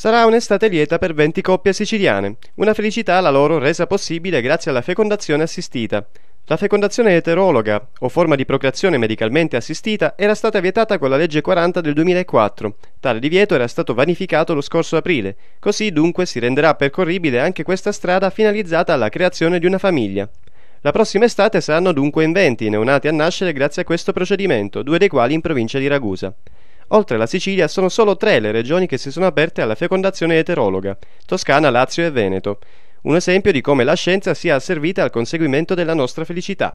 Sarà un'estate lieta per 20 coppie siciliane, una felicità la loro resa possibile grazie alla fecondazione assistita. La fecondazione eterologa, o forma di procreazione medicalmente assistita, era stata vietata con la legge 40 del 2004. Tale divieto era stato vanificato lo scorso aprile, così dunque si renderà percorribile anche questa strada finalizzata alla creazione di una famiglia. La prossima estate saranno dunque in 20 i neonati a nascere grazie a questo procedimento, due dei quali in provincia di Ragusa. Oltre la Sicilia sono solo tre le regioni che si sono aperte alla fecondazione eterologa, Toscana, Lazio e Veneto. Un esempio di come la scienza sia asservita al conseguimento della nostra felicità.